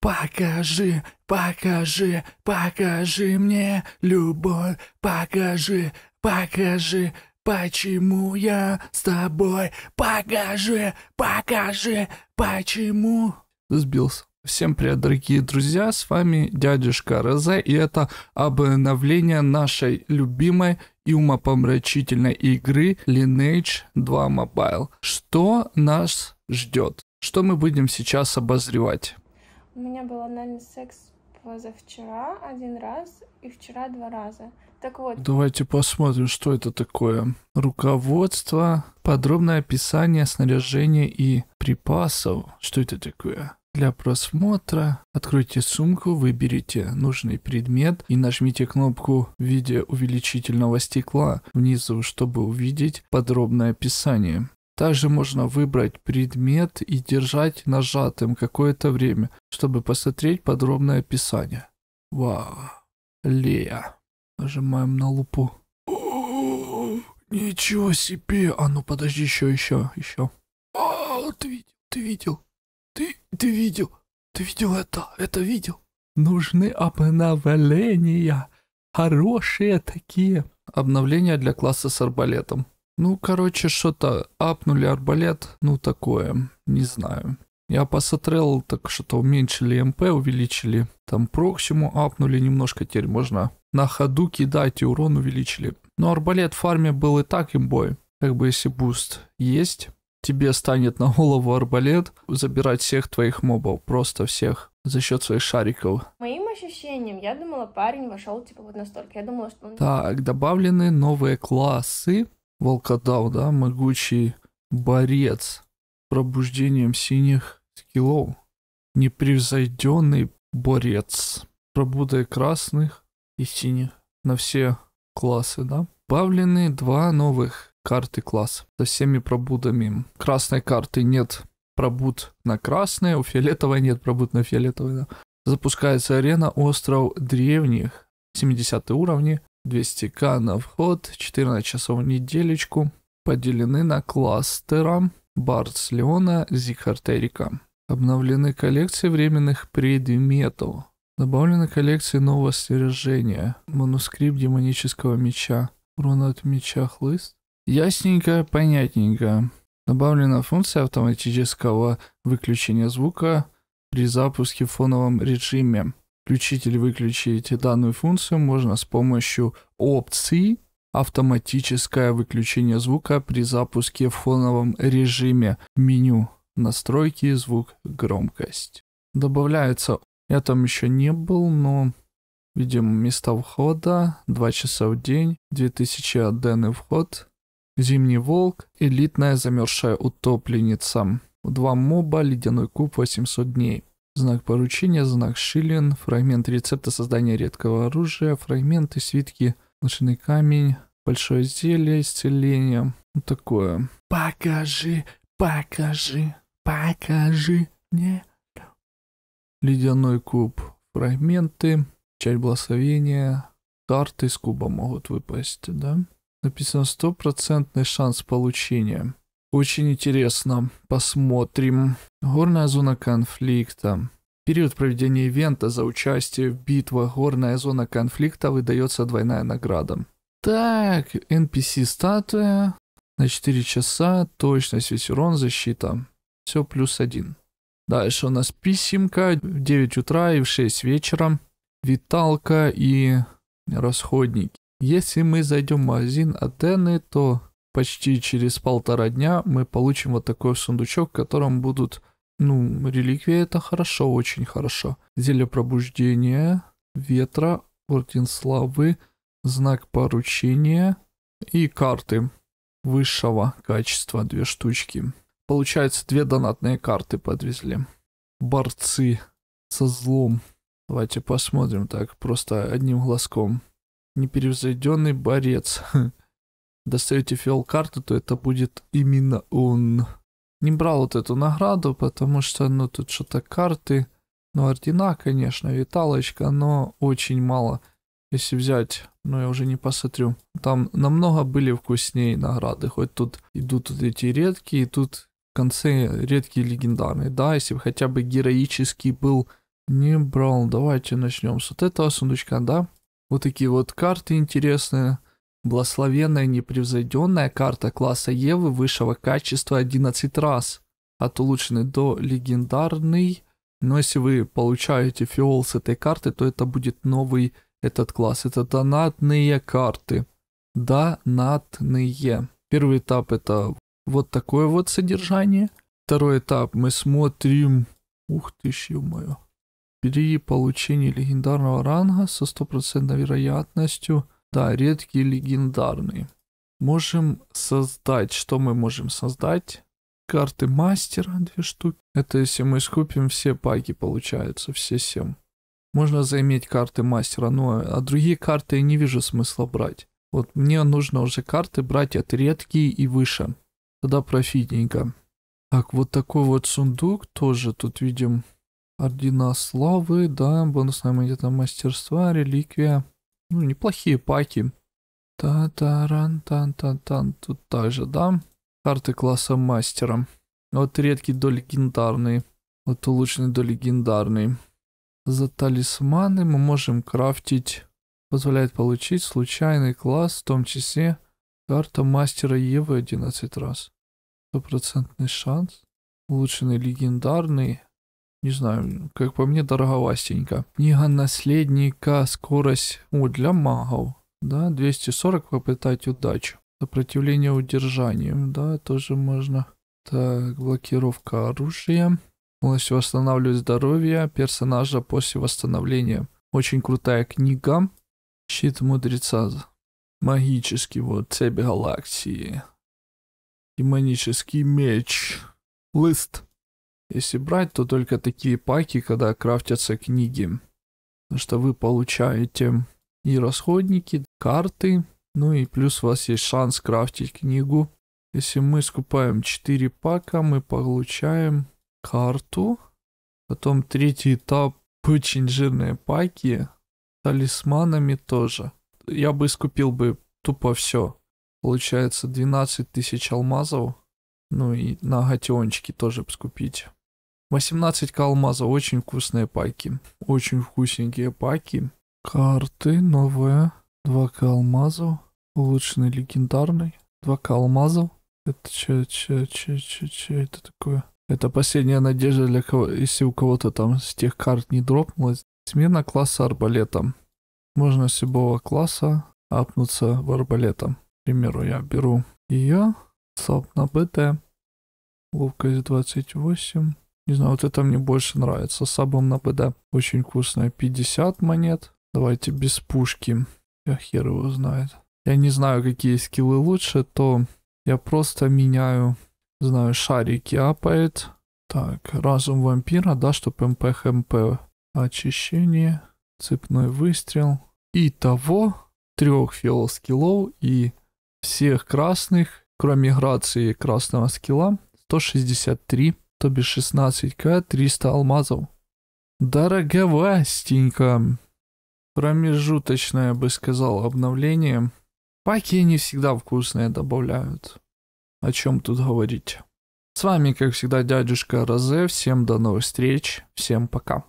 «Покажи, покажи, покажи мне любовь, покажи, покажи, почему я с тобой, покажи, покажи, почему...» Сбился. Всем привет, дорогие друзья, с вами дядюшка Розе, и это обновление нашей любимой и умопомрачительной игры Lineage 2 Mobile. Что нас ждет? Что мы будем сейчас обозревать? У меня был анальный секс позавчера один раз и вчера два раза. Так вот. Давайте посмотрим, что это такое. Руководство, подробное описание снаряжения и припасов. Что это такое? Для просмотра откройте сумку, выберите нужный предмет и нажмите кнопку в виде увеличительного стекла внизу, чтобы увидеть подробное описание. Также можно выбрать предмет и держать нажатым какое-то время, чтобы посмотреть подробное описание. Вау. Лея. Нажимаем на лупу. О, ничего себе! А ну подожди, еще, еще, еще. А, ты ты видел, ты, ты видел, ты видел это, это видел. Нужны обновления. Хорошие такие. Обновления для класса с арбалетом. Ну, короче, что-то апнули арбалет, ну такое, не знаю. Я посмотрел, так что то уменьшили МП, увеличили. Там проксиму апнули немножко, теперь можно на ходу кидать и урон увеличили. Но арбалет в фарме был и так имбой. Как бы если буст есть, тебе станет на голову арбалет забирать всех твоих мобов, просто всех за счет своих шариков. Моим ощущением, я думала, парень вошел типа вот настолько. Я думала, что он... Так, добавлены новые классы волкодав, да, могучий борец пробуждением синих скиллов, непревзойденный борец, пробудой красных и синих на все классы, да. Добавлены два новых карты класс со всеми пробудами. Красной карты нет пробуд на красное, у фиолетовой нет пробуд на фиолетовое. Да. Запускается арена Остров Древних, 70 уровни, 200к на вход, 14 часов в неделечку, поделены на кластера Барс Леона Зикартерика. Обновлены коллекции временных предметов. Добавлены коллекции нового снаряжения. Манускрипт демонического меча. Урон от меча хлыст. Ясненько, понятненько. Добавлена функция автоматического выключения звука при запуске в фоновом режиме включить или выключить данную функцию можно с помощью опции автоматическое выключение звука при запуске в фоновом режиме меню настройки звук громкость. Добавляется, я там еще не был, но видим места входа, 2 часа в день, 2000 адены вход, зимний волк, элитная замерзшая утопленница, 2 моба, ледяной куб 800 дней. Знак поручения, знак Шилин, фрагмент рецепта создания редкого оружия, фрагменты, свитки, лошадный камень, большое зелье, исцеление. Ну, такое. Покажи, покажи, покажи мне. Ледяной куб. Фрагменты, часть благословения, карты из куба могут выпасть, да? Написано стопроцентный шанс получения. Очень интересно. Посмотрим. Горная зона конфликта. Период проведения ивента за участие в битвах «Горная зона конфликта» выдается двойная награда. Так, NPC-статуя. На 4 часа, точность, весь урон, защита. Все плюс один. Дальше у нас писемка в 9 утра и в 6 вечера. Виталка и расходники. Если мы зайдем в магазин Атены, то почти через полтора дня мы получим вот такой сундучок, в котором будут, ну, реликвии это хорошо, очень хорошо. Зелье пробуждения, ветра, орден славы, знак поручения и карты высшего качества, две штучки. Получается, две донатные карты подвезли. Борцы со злом. Давайте посмотрим так, просто одним глазком. Непревзойденный борец. достаете фиол-карту, то это будет именно он. Не брал вот эту награду, потому что, ну, тут что-то карты, ну, ордена, конечно, виталочка, но очень мало. Если взять, ну, я уже не посмотрю. Там намного были вкуснее награды, хоть тут идут вот эти редкие, и тут в конце редкие легендарные, да, если бы хотя бы героический был, не брал. Давайте начнем с вот этого сундучка, да. Вот такие вот карты интересные Благословенная непревзойденная карта класса Евы высшего качества 11 раз, от улучшенной до легендарной. Но если вы получаете фиол с этой карты, то это будет новый этот класс. Это донатные карты. Донатные. Первый этап это вот такое вот содержание. Второй этап мы смотрим... Ух ты ж моё. При получении легендарного ранга со стопроцентной вероятностью да, редкий, легендарный. Можем создать. Что мы можем создать? Карты мастера, две штуки. Это если мы скупим все паки, получается, все семь. Можно заиметь карты мастера, но а другие карты я не вижу смысла брать. Вот мне нужно уже карты брать от редкие и выше. Тогда профитненько. Так, вот такой вот сундук тоже тут видим. Ордена славы, да, бонусная монета мастерства, реликвия ну, неплохие паки. та та ран тан тан тан Тут также, да? Карты класса мастера. Вот редкий до легендарный. Вот улучшенный до легендарный. За талисманы мы можем крафтить. Позволяет получить случайный класс, в том числе карта мастера Евы 11 раз. Стопроцентный шанс. Улучшенный легендарный не знаю, как по мне, дороговастенько. Книга наследника «Скорость у для магов». Да, 240 попытать удачу. Сопротивление удержанием, да, тоже можно. Так, блокировка оружия. Полностью восстанавливать здоровье персонажа после восстановления. Очень крутая книга. Щит мудреца. Магический вот цепь галактии. Демонический меч. Лист если брать, то только такие паки, когда крафтятся книги. Что вы получаете и расходники, карты, ну и плюс у вас есть шанс крафтить книгу. Если мы скупаем 4 пака, мы получаем карту. Потом третий этап очень жирные паки. Талисманами тоже. Я бы скупил бы тупо все. Получается 12 тысяч алмазов. Ну и на гатиончики тоже скупить. 18 алмаза, очень вкусные паки. Очень вкусненькие паки. Карты новые. 2к Улучшенный легендарный. 2к Это че, че, че, че, че это такое? Это последняя надежда для кого, если у кого-то там с тех карт не дропнулось. Смена класса арбалетом. Можно с любого класса апнуться в арбалетом. К примеру, я беру ее. Сап на БТ. Ловкость 28. Не знаю, вот это мне больше нравится. Сабом на ПД. Очень вкусная. 50 монет. Давайте без пушки. Я хер его знает. Я не знаю, какие скиллы лучше, то я просто меняю, знаю, шарики апает. Так, разум вампира, да, чтобы МП, ХМП. Очищение, цепной выстрел. и того трех фиол скиллов и всех красных, кроме грации красного скилла, 163 то бишь 16к 300 алмазов. Дорогова Дороговастенько. Промежуточное, бы сказал, обновление. Паки не всегда вкусные добавляют. О чем тут говорить? С вами, как всегда, дядюшка Розе. Всем до новых встреч. Всем пока.